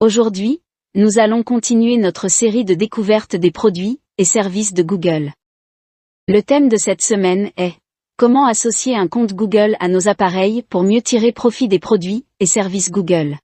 Aujourd'hui, nous allons continuer notre série de découvertes des produits et services de Google. Le thème de cette semaine est Comment associer un compte Google à nos appareils pour mieux tirer profit des produits et services Google.